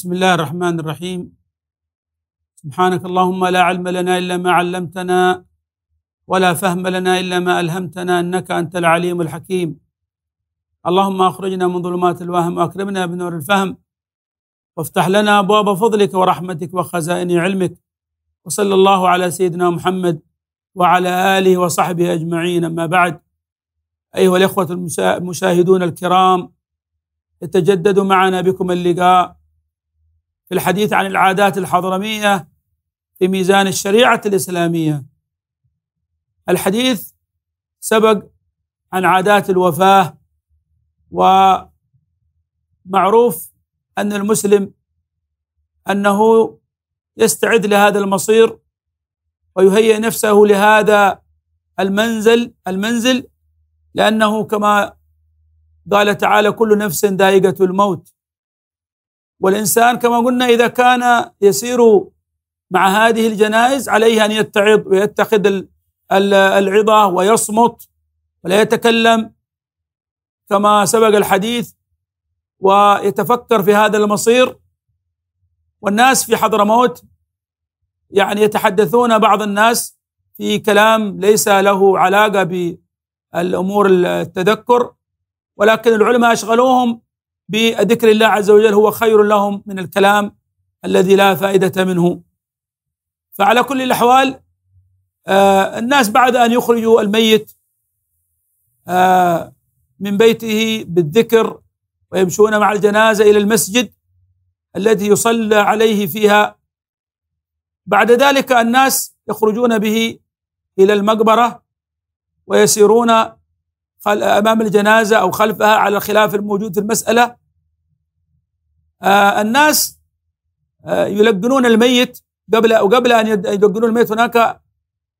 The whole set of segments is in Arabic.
بسم الله الرحمن الرحيم سبحانك اللهم لا علم لنا الا ما علمتنا ولا فهم لنا الا ما الهمتنا انك انت العليم الحكيم اللهم اخرجنا من ظلمات الوهم واكرمنا بنور الفهم وافتح لنا ابواب فضلك ورحمتك وخزائن علمك وصلى الله على سيدنا محمد وعلى اله وصحبه اجمعين اما بعد ايها الاخوه المشاهدون الكرام يتجدد معنا بكم اللقاء الحديث عن العادات الحضرمية في ميزان الشريعة الإسلامية الحديث سبق عن عادات الوفاة ومعروف أن المسلم أنه يستعد لهذا المصير ويهيئ نفسه لهذا المنزل المنزل لأنه كما قال تعالى كل نفس ذائقة الموت والإنسان كما قلنا إذا كان يسير مع هذه الجنائز عليه أن يتعظ ويتخذ العظة ويصمت ولا يتكلم كما سبق الحديث ويتفكر في هذا المصير والناس في حضرموت يعني يتحدثون بعض الناس في كلام ليس له علاقة بالأمور التذكر ولكن العلماء أشغلوهم بذكر الله عز وجل هو خير لهم من الكلام الذي لا فائدة منه فعلى كل الأحوال آه، الناس بعد أن يخرجوا الميت آه، من بيته بالذكر ويمشون مع الجنازة إلى المسجد الذي يصلى عليه فيها بعد ذلك الناس يخرجون به إلى المقبرة ويسيرون أمام الجنازة أو خلفها على الخلاف الموجود في المسألة آه، الناس آه، يلقنون الميت قبل وقبل ان يلقنون الميت هناك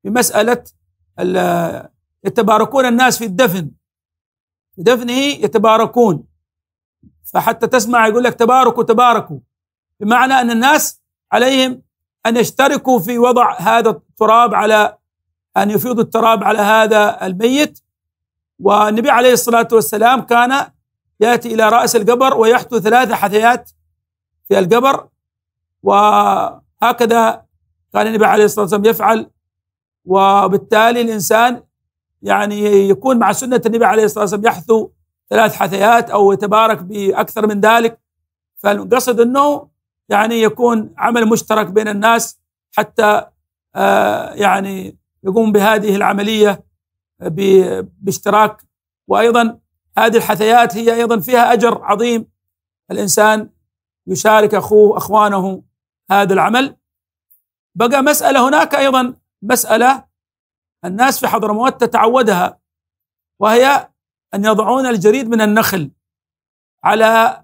في مساله يتباركون الناس في الدفن في دفنه يتباركون فحتى تسمع يقول لك تباركوا تباركوا بمعنى ان الناس عليهم ان يشتركوا في وضع هذا التراب على ان يفيضوا التراب على هذا الميت والنبي عليه الصلاه والسلام كان يأتي إلى رأس القبر ويحدث ثلاثه حثيات في القبر وهكذا كان النبي عليه الصلاة والسلام يفعل وبالتالي الإنسان يعني يكون مع سنة النبي عليه الصلاة والسلام يحثو ثلاث حثيات أو يتبارك بأكثر من ذلك فالقصد أنه يعني يكون عمل مشترك بين الناس حتى آه، يعني يقوم بهذه العملية باشتراك وأيضا هذه الحثيات هي ايضا فيها اجر عظيم الانسان يشارك اخوه اخوانه هذا العمل بقى مساله هناك ايضا مساله الناس في حضرموت تتعودها وهي ان يضعون الجريد من النخل على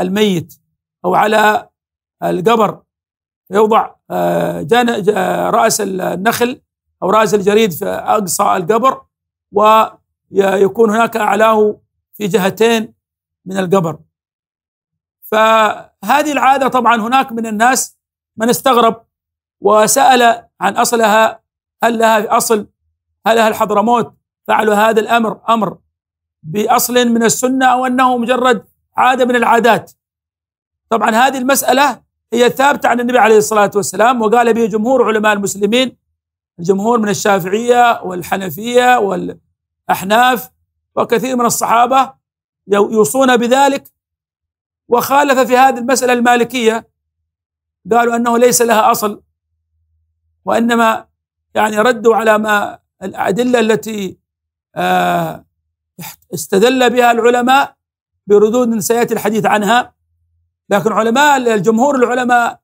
الميت او على القبر يوضع آه، راس النخل او راس الجريد في اقصى القبر و يكون هناك أعلاه في جهتين من القبر فهذه العادة طبعا هناك من الناس من استغرب وسأل عن أصلها هل لها أصل هل أهل حضرموت فعلوا هذا الأمر أمر بأصل من السنة أو أنه مجرد عادة من العادات طبعا هذه المسألة هي ثابتة عن النبي عليه الصلاة والسلام وقال به جمهور علماء المسلمين الجمهور من الشافعية والحنفية وال أحناف وكثير من الصحابة يوصون بذلك وخالف في هذه المسألة المالكية قالوا أنه ليس لها أصل وإنما يعني ردوا على ما الأدلة التي آه، استدل بها العلماء بردود سيأتي الحديث عنها لكن علماء الجمهور العلماء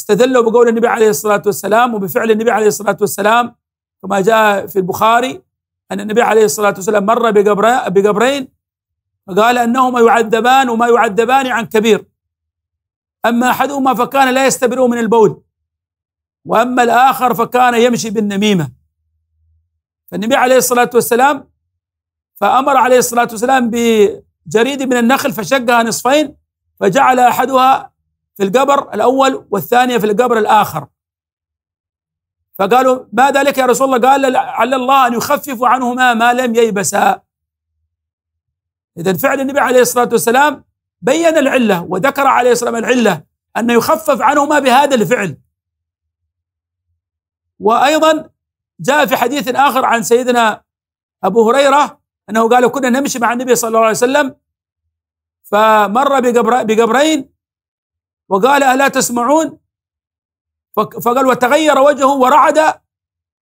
استدلوا بقول النبي عليه الصلاة والسلام وبفعل النبي عليه الصلاة والسلام كما جاء في البخاري أن النبي عليه الصلاة والسلام مر بقبرين فقال أنهما يعذبان وما يعذبان عن كبير أما أحدهما فكان لا يستبر من البول وأما الآخر فكان يمشي بالنميمة فالنبي عليه الصلاة والسلام فأمر عليه الصلاة والسلام بجريد من النخل فشقها نصفين فجعل أحدها في القبر الأول والثانية في القبر الآخر فقالوا ما ذلك يا رسول الله قال لعل الله أن يخفف عنهما ما لم ييبسا إذا فعل النبي عليه الصلاة والسلام بين العلة وذكر عليه الصلاة والسلام العلة أن يخفف عنهما بهذا الفعل وأيضا جاء في حديث آخر عن سيدنا أبو هريرة أنه قال كنا نمشي مع النبي صلى الله عليه وسلم فمر بقبر بقبرين وقال ألا تسمعون فقال وتغير وجهه ورعد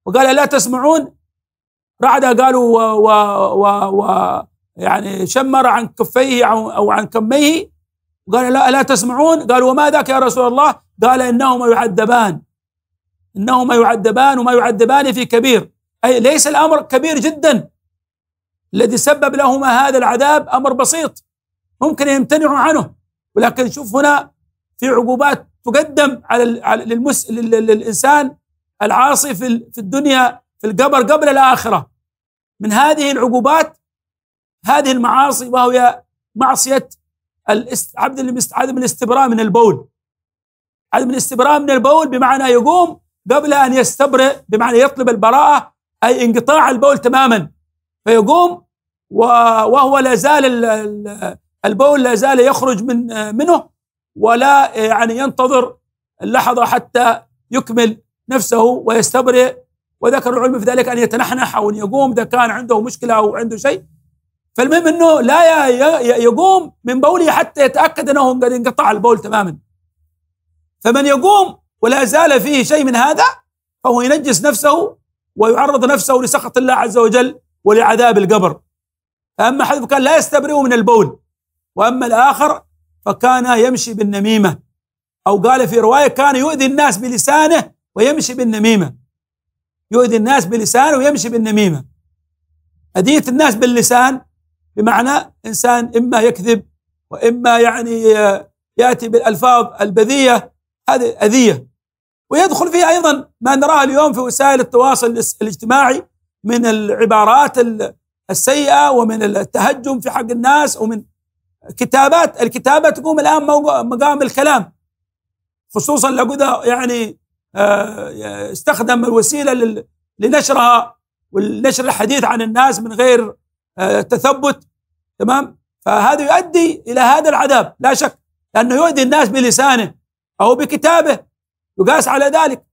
وقال لا تسمعون رعد قالوا و, و, و, و يعني شمر عن كفيه أو, عن كميه وقال لا ألا تسمعون قالوا وما ذاك يا رسول الله قال إنهما يعذبان إنهما يعذبان وما يعذبان في كبير أي ليس الأمر كبير جدا الذي سبب لهما هذا العذاب أمر بسيط ممكن يمتنعوا عنه ولكن شوف هنا في عقوبات تقدم على للمس للانسان العاصي في الدنيا في القبر قبل الاخره من هذه العقوبات هذه المعاصي وهي معصيه عبد عدم الاستبراء من البول عدم الاستبراء من البول بمعنى يقوم قبل ان يستبرئ بمعنى يطلب البراءه اي انقطاع البول تماما فيقوم وهو لا زال البول لا زال يخرج من منه ولا يعني ينتظر اللحظة حتى يكمل نفسه ويستبرئ وذكر العلم في ذلك أن يتنحنح أو أن يقوم إذا كان عنده مشكلة أو عنده شيء فالمهم أنه لا يقوم من بوله حتى يتأكد أنه قد انقطع البول تماما فمن يقوم ولا زال فيه شيء من هذا فهو ينجس نفسه ويعرض نفسه لسخط الله عز وجل ولعذاب القبر فأما حذف كان لا يستبرئ من البول وأما الآخر فكان يمشي بالنميمة أو قال في رواية كان يؤذي الناس بلسانه ويمشي بالنميمة يؤذي الناس بلسانه ويمشي بالنميمة أذية الناس باللسان بمعنى إنسان إما يكذب وإما يعني آه، يأتي بالألفاظ البذية هذه أذية ويدخل فيها أيضا ما نراه اليوم في وسائل التواصل الاجتماعي من العبارات السيئة ومن التهجم في حق الناس ومن كتابات الكتابة تقوم الآن مقام الكلام خصوصا لو يعني آه، استخدم الوسيلة لنشرها ونشر الحديث عن الناس من غير آه، تثبت تمام فهذا يؤدي إلى هذا العذاب لا شك لأنه يؤذي الناس بلسانه أو بكتابه يقاس على ذلك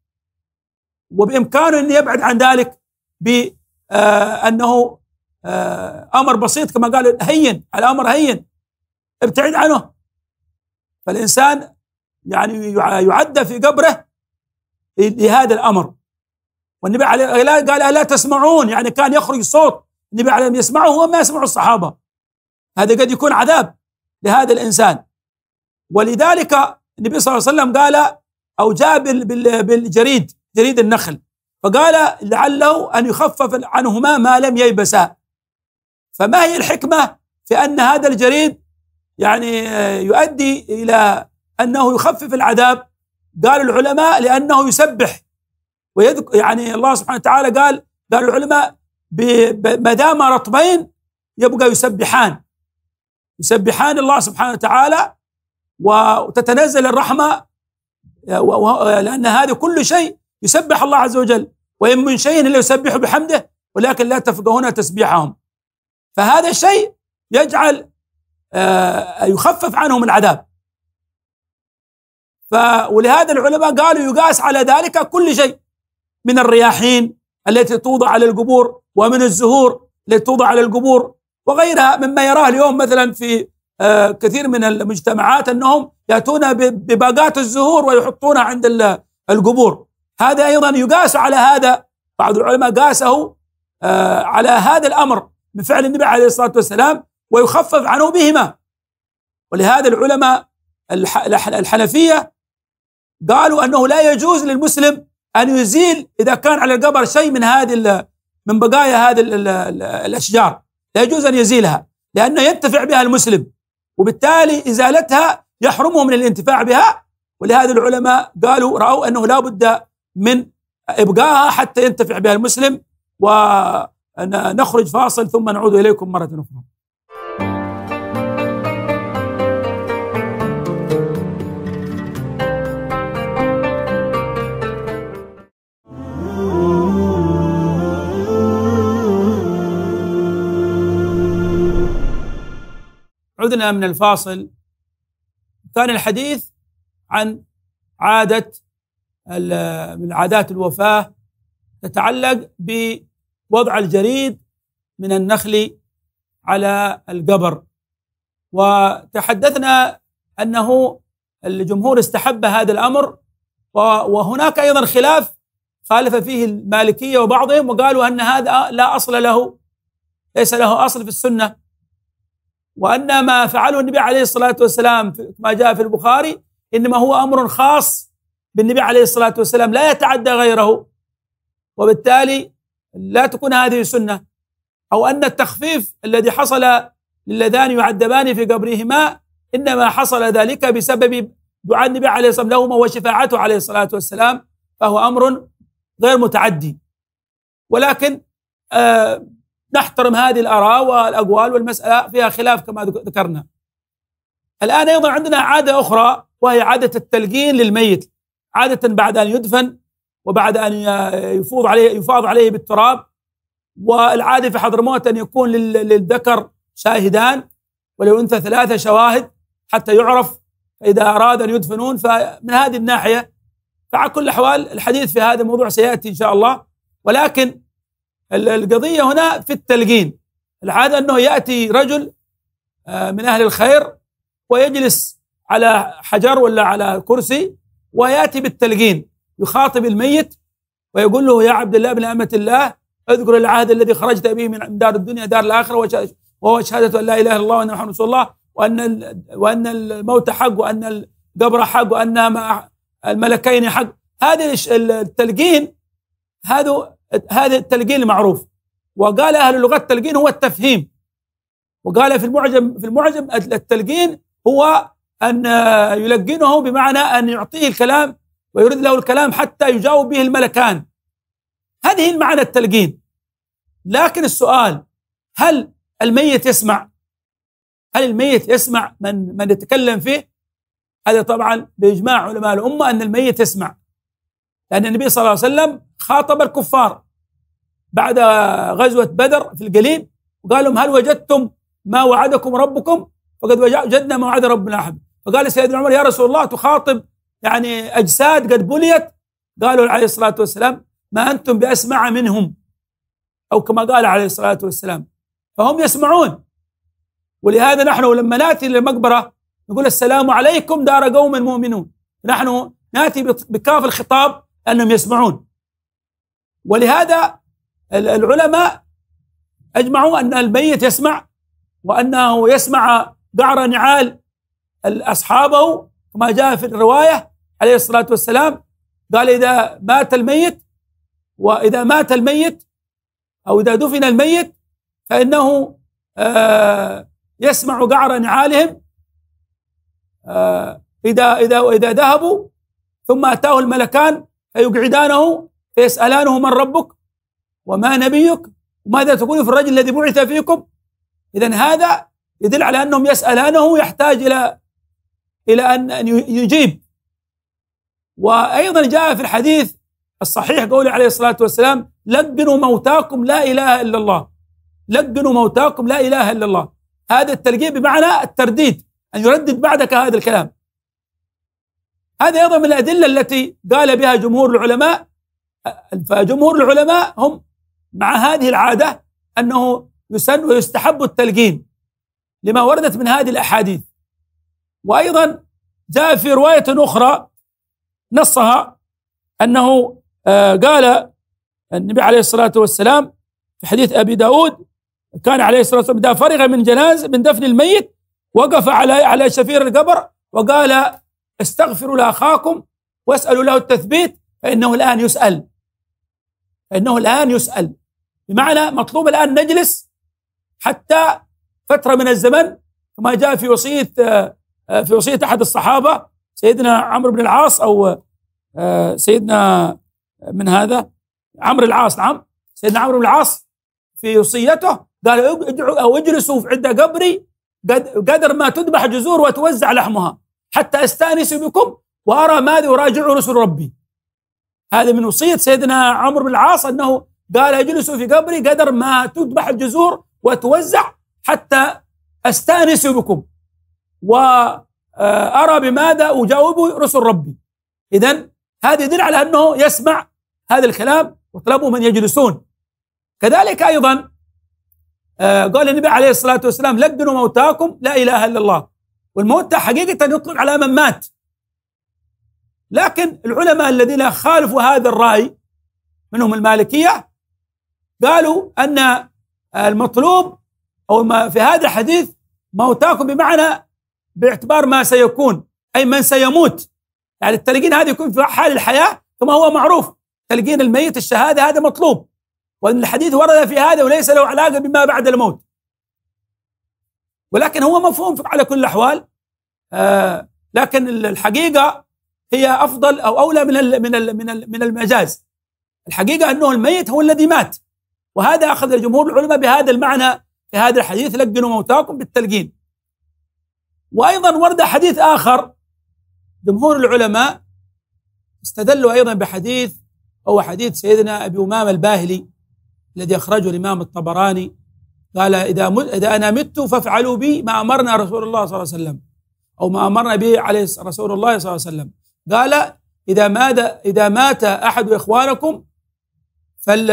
وبإمكانه أن يبعد عن ذلك بأنه آه، أمر بسيط كما قالوا هين الأمر هين ابتعد عنه فالإنسان يعني يعدى في قبره لهذا الأمر والنبي عليه قال ألا تسمعون يعني كان يخرج صوت النبي عليه يسمعه وما يسمع الصحابة هذا قد يكون عذاب لهذا الإنسان ولذلك النبي صلى الله عليه وسلم قال أو جاء بالجريد جريد النخل فقال لعله أن يخفف عنهما ما لم ييبسا فما هي الحكمة في أن هذا الجريد يعني آه، يؤدي إلى أنه يخفف العذاب قال العلماء لأنه يسبح ويذكر يعني الله سبحانه وتعالى قال قال العلماء ما دام رطبين يبقى يسبحان يسبحان الله سبحانه وتعالى وتتنزل الرحمة آه، آه، لأن هذا كل شيء يسبح الله عز وجل وإن من شيء إلا يسبح بحمده ولكن لا تفقهون تسبيحهم فهذا الشيء يجعل آه، يخفف عنهم العذاب ف ولهذا العلماء قالوا يقاس على ذلك كل شيء من الرياحين التي توضع على القبور ومن الزهور التي توضع على القبور وغيرها مما يراه اليوم مثلا في آه، كثير من المجتمعات انهم ياتون بباقات الزهور ويحطونها عند القبور هذا ايضا يقاس على هذا بعض العلماء قاسه آه، على هذا الامر من فعل النبي عليه الصلاه والسلام ويخفف عنه بهما ولهذا العلماء الحنفية قالوا أنه لا يجوز للمسلم أن يزيل إذا كان على القبر شيء من هذه من بقايا هذه الأشجار لا يجوز أن يزيلها لأنه ينتفع بها المسلم وبالتالي إزالتها يحرمه من الانتفاع بها ولهذا العلماء قالوا رأوا أنه لا بد من إبقائها حتى ينتفع بها المسلم ونخرج فاصل ثم نعود إليكم مرة أخرى عدنا من الفاصل كان الحديث عن عادة من عادات الوفاة تتعلق بوضع الجريد من النخل على القبر وتحدثنا أنه الجمهور استحب هذا الأمر وهناك أيضا خلاف خالف فيه المالكية وبعضهم وقالوا أن هذا لا أصل له ليس له أصل في السنة وأن ما فعله النبي عليه الصلاة والسلام ما جاء في البخاري إنما هو أمر خاص بالنبي عليه الصلاة والسلام لا يتعدى غيره وبالتالي لا تكون هذه سنة أو أن التخفيف الذي حصل للذان يعذبان في قبرهما إنما حصل ذلك بسبب دعاء النبي عليه الصلاة والسلام لهما وشفاعته عليه الصلاة والسلام فهو أمر غير متعدي ولكن آه نحترم هذه الآراء والأقوال والمسألة فيها خلاف كما ذكرنا الآن أيضا عندنا عادة أخرى وهي عادة التلقين للميت عادة بعد أن يدفن وبعد أن يفوض عليه يفاض عليه بالتراب والعادة في حضرموت أن يكون للذكر شاهدان وللأنثى ثلاثة شواهد حتى يعرف إذا أراد أن يدفنون فمن هذه الناحية فعلى كل الأحوال الحديث في هذا الموضوع سيأتي إن شاء الله ولكن القضية هنا في التلقين العادة أنه يأتي رجل آه، من أهل الخير ويجلس على حجر ولا على كرسي ويأتي بالتلقين يخاطب الميت ويقول له يا عبد الله بن أمة الله اذكر العهد الذي خرجت به من دار الدنيا دار الآخرة وهو شهادة أن لا إله إلا الله وأن محمد رسول الله وأن وأن الموت حق وأن القبر حق وأن الملكين حق هذه التلقين هذا هذا التلقين المعروف وقال اهل اللغه التلقين هو التفهيم وقال في المعجم في المعجم التلقين هو ان يلقنه بمعنى ان يعطيه الكلام ويرد له الكلام حتى يجاوب به الملكان هذه المعنى التلقين لكن السؤال هل الميت يسمع هل الميت يسمع من من يتكلم فيه هذا طبعا باجماع علماء الامه ان الميت يسمع لأن النبي صلى الله عليه وسلم خاطب الكفار بعد غزوة بدر في القليل وقال لهم هل وجدتم ما وعدكم ربكم فقد وجدنا ما وعد ربنا أحد فقال سيدنا عمر يا رسول الله تخاطب يعني أجساد قد بليت قالوا عليه الصلاة والسلام ما أنتم بأسمع منهم أو كما قال عليه الصلاة والسلام فهم يسمعون ولهذا نحن لما ناتي للمقبره نقول السلام عليكم دار قوم مؤمنون نحن ناتي بكاف الخطاب أنهم يسمعون ولهذا العلماء أجمعوا أن الميت يسمع وأنه يسمع دعر نعال أصحابه كما جاء في الرواية عليه الصلاة والسلام قال إذا مات الميت وإذا مات الميت أو إذا دفن الميت فإنه آه يسمع قعر نعالهم آه إذا إذا إذا ذهبوا ثم أتاه الملكان فيقعدانه فيسألانه من ربك وما نبيك وماذا تقول في الرجل الذي بعث فيكم إذا هذا يدل على أنهم يسألانه يحتاج إلى إلى أن يجيب وأيضا جاء في الحديث الصحيح قوله عليه الصلاة والسلام لبنوا موتاكم لا إله إلا الله لبنوا موتاكم لا إله إلا الله هذا التلقيب بمعنى الترديد أن يردد بعدك هذا الكلام هذا أيضا من الأدلة التي قال بها جمهور العلماء فجمهور العلماء هم مع هذه العادة أنه يسن ويستحب التلقين لما وردت من هذه الأحاديث وأيضا جاء في رواية أخرى نصها أنه آه، قال النبي عليه الصلاة والسلام في حديث أبي داود كان عليه الصلاة والسلام إذا فرغ من جناز من دفن الميت وقف على على شفير القبر وقال استغفروا لاخاكم واسالوا له التثبيت فانه الان يسال فانه الان يسال بمعنى مطلوب الان نجلس حتى فتره من الزمن كما جاء في وصيه آه، في وصيه احد الصحابه سيدنا عمرو بن العاص او آه، سيدنا آه، من هذا عمرو العاص نعم سيدنا عمرو بن العاص في وصيته قال ادعوا او اجلسوا عند قبري قدر ما تذبح جزور وتوزع لحمها حتى أستأنس بكم وأرى ماذا يراجع رسل ربي هذا من وصية سيدنا عمرو بن العاص أنه قال اجلسوا في قبري قدر ما تذبح الجزور وتوزع حتى أستأنس بكم وأرى بماذا أجاوب رسل ربي إذا هذا يدل على أنه يسمع هذا الكلام وطلبوا من يجلسون كذلك أيضا آه، قال النبي عليه الصلاة والسلام لبنوا موتاكم لا إله إلا الله والموت حقيقة يطلق على من مات لكن العلماء الذين خالفوا هذا الرأي منهم المالكية قالوا أن المطلوب أو ما في هذا الحديث موتاكم بمعنى باعتبار ما سيكون أي من سيموت يعني التلقين هذا يكون في حال الحياة كما هو معروف تلقين الميت الشهادة هذا مطلوب والحديث ورد في هذا وليس له علاقة بما بعد الموت ولكن هو مفهوم على كل الأحوال آه، لكن الحقيقة هي أفضل أو أولى من من من من المجاز الحقيقة أنه الميت هو الذي مات وهذا أخذ الجمهور العلماء بهذا المعنى في هذا الحديث لقنوا موتاكم بالتلقين وأيضا ورد حديث آخر جمهور العلماء استدلوا أيضا بحديث هو حديث سيدنا أبي أمامة الباهلي الذي أخرجه الإمام الطبراني قال إذا, إذا أنا مت فافعلوا بي ما أمرنا رسول الله صلى الله عليه وسلم أو ما أمرنا به عليه رسول الله صلى الله عليه وسلم قال إذا مات إذا مات أحد إخوانكم فل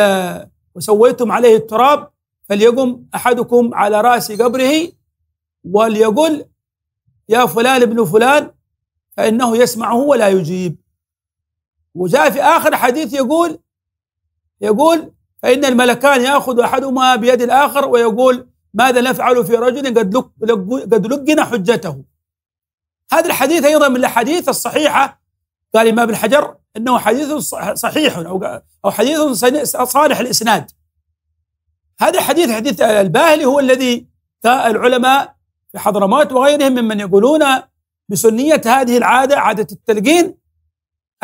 وسويتم عليه التراب فليقم أحدكم على رأس قبره وليقل يا فلان ابن فلان فإنه يسمعه ولا يجيب وجاء في آخر حديث يقول يقول فإن الملكان يأخذ أحدهما بيد الآخر ويقول ماذا نفعل في رجل قد قد لقن حجته هذا الحديث أيضا من الأحاديث الصحيحة قال الإمام ابن حجر أنه حديث صحيح أو أو حديث صالح الإسناد هذا الحديث حديث الباهلي هو الذي العلماء في حضرموت وغيرهم ممن يقولون بسنية هذه العادة عادة التلقين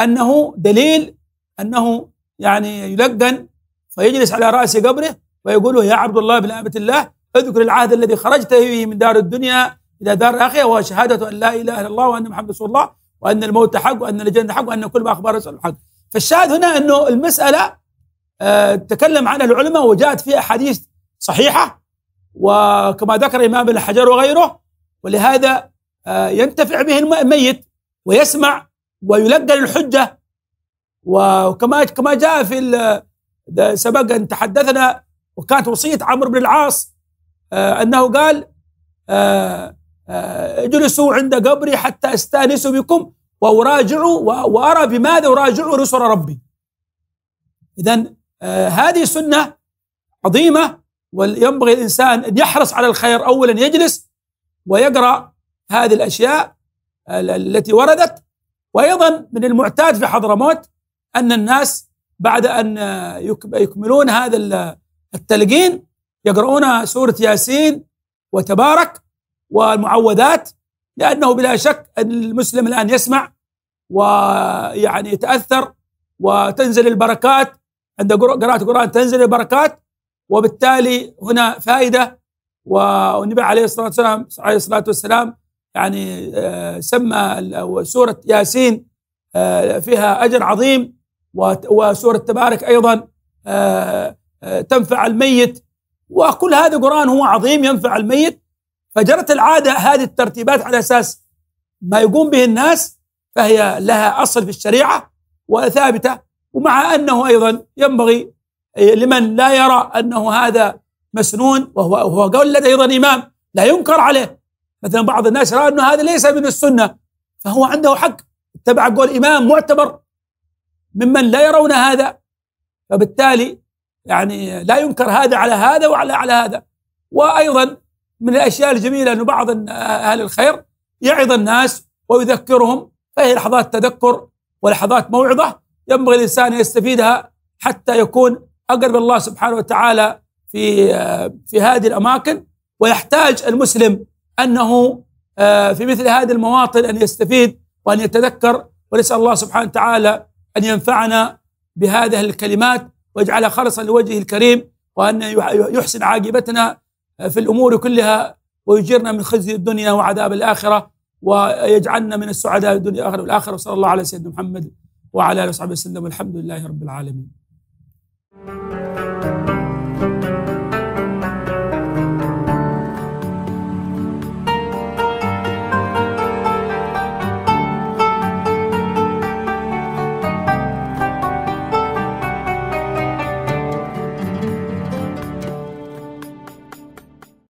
أنه دليل أنه يعني يلقن ويجلس على رأس قبره ويقول يا عبد الله بن أبة الله اذكر العهد الذي خرجت به من دار الدنيا إلى دار الآخرة وهو شهادة أن لا إله إلا الله وأن محمد رسول الله وأن الموت حق وأن الجنة حق وأن كل ما أخبار رسول حق فالشاهد هنا أنه المسألة آه تكلم عنها العلماء وجاءت فيها أحاديث صحيحة وكما ذكر إمام الحجر وغيره ولهذا آه ينتفع به الميت ويسمع ويلقن الحجة وكما كما جاء في سبق أن تحدثنا وكانت وصية عمرو بن العاص آه، أنه قال آه، آه، اجلسوا عند قبري حتى استانس بكم واراجع وارى بماذا اراجع رسل ربي. اذا هذه سنه عظيمه وينبغي الانسان ان يحرص على الخير اولا يجلس ويقرا هذه الاشياء التي وردت وايضا من المعتاد في حضرموت ان الناس بعد أن يكملون هذا التلقين يقرؤون سورة ياسين وتبارك والمعوذات لأنه بلا شك المسلم الآن يسمع ويعني يتأثر وتنزل البركات عند قراءة القرآن تنزل البركات وبالتالي هنا فائدة والنبي عليه الصلاة والسلام عليه الصلاة والسلام يعني آه، سمى سورة ياسين آه، فيها أجر عظيم وسورة تبارك أيضا آه، آه، تنفع الميت وكل هذا قرآن هو عظيم ينفع الميت فجرت العادة هذه الترتيبات على أساس ما يقوم به الناس فهي لها أصل في الشريعة وثابتة ومع أنه أيضا ينبغي آه، لمن لا يرى أنه هذا مسنون وهو هو قول لدى أيضا إمام لا ينكر عليه مثلا بعض الناس رأى أنه هذا ليس من السنة فهو عنده حق اتبع قول إمام معتبر ممن لا يرون هذا فبالتالي يعني لا ينكر هذا على هذا وعلى على هذا وايضا من الاشياء الجميله ان بعض اهل الخير يعظ الناس ويذكرهم فهي لحظات تذكر ولحظات موعظه ينبغي الانسان ان يستفيدها حتى يكون اقرب الله سبحانه وتعالى في في هذه الاماكن ويحتاج المسلم انه آه، في مثل هذه المواطن ان يستفيد وان يتذكر ونسال الله سبحانه وتعالى أن ينفعنا بهذه الكلمات ويجعلها خالصا لوجهه الكريم وأن يحسن عاقبتنا في الأمور كلها ويجيرنا من خزي الدنيا وعذاب الآخرة ويجعلنا من السعداء الدنيا والآخرة والآخرة وصلى الله على سيدنا محمد وعلى آله وصحبه وسلم والحمد لله رب العالمين